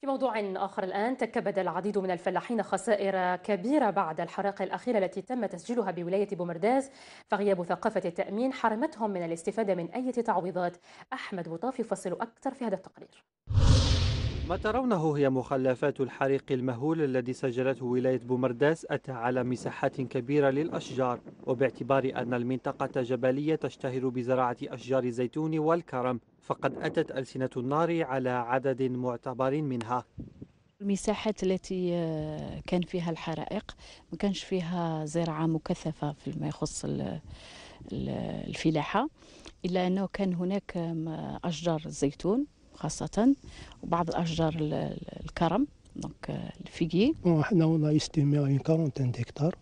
في موضوع آخر الآن تكبد العديد من الفلاحين خسائر كبيرة بعد الحرائق الأخيرة التي تم تسجيلها بولاية بومرداز فغياب ثقافة التأمين حرمتهم من الاستفادة من أي تعويضات أحمد بوطاف يفصل أكثر في هذا التقرير ما ترونه هي مخلفات الحريق المهول الذي سجلته ولاية بومرداس أتى على مساحات كبيرة للأشجار وباعتبار أن المنطقة جبلية تشتهر بزراعة أشجار الزيتون والكرم فقد أتت ألسنة النار على عدد معتبر منها المساحات التي آه، كان فيها الحرائق ما كانش فيها زراعة مكثفة فيما يخص الفلاحة إلا أنه كان هناك أشجار الزيتون خاصة وبعض الأشجار الكرم دونك الفيكي حنا والله استيمي كارونتين ديكتار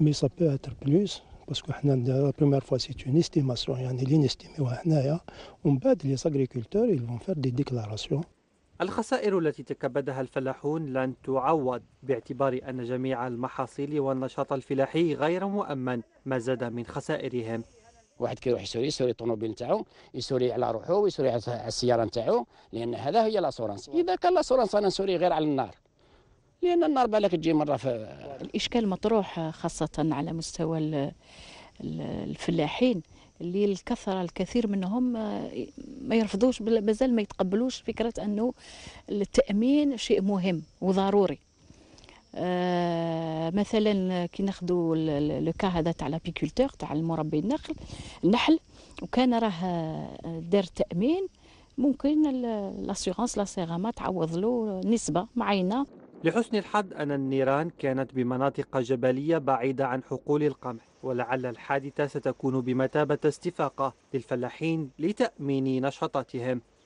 مي سا بو اتر بلوس باسكو حنا لا بروميير فوا سي اون استيماسيون يعني اللي نستيميوها حنايا ومن بعد لي ساغريكولتور يلفون فير دي ديكلاراسيون الخسائر التي تكبدها الفلاحون لن تعوض باعتبار أن جميع المحاصيل والنشاط الفلاحي غير مؤمن ما زاد من خسائرهم واحد كيروح يسوري يسوري الطوموبيل نتاعو يسوري على روحو ويسوري على السياره نتاعو لان هذا هي لاسورانس اذا كان لاسورانس انا نسوري غير على النار لان النار بالك تجي مره في الاشكال مطروح خاصه على مستوى الفلاحين اللي الكثره الكثير منهم ما يرفضوش مازال ما يتقبلوش فكره انه التامين شيء مهم وضروري مثلا كي ناخذوا لو كا هذا تاع لابيكولتور تاع المربي النخل النحل وكان راه دار تامين ممكن لاسيغونس لا سيغاما تعوض له نسبه معينه لحسن الحظ أن النيران كانت بمناطق جبلية بعيدة عن حقول القمح ولعل الحادثة ستكون بمثابة استفاقة للفلاحين لتأمين نشاطاتهم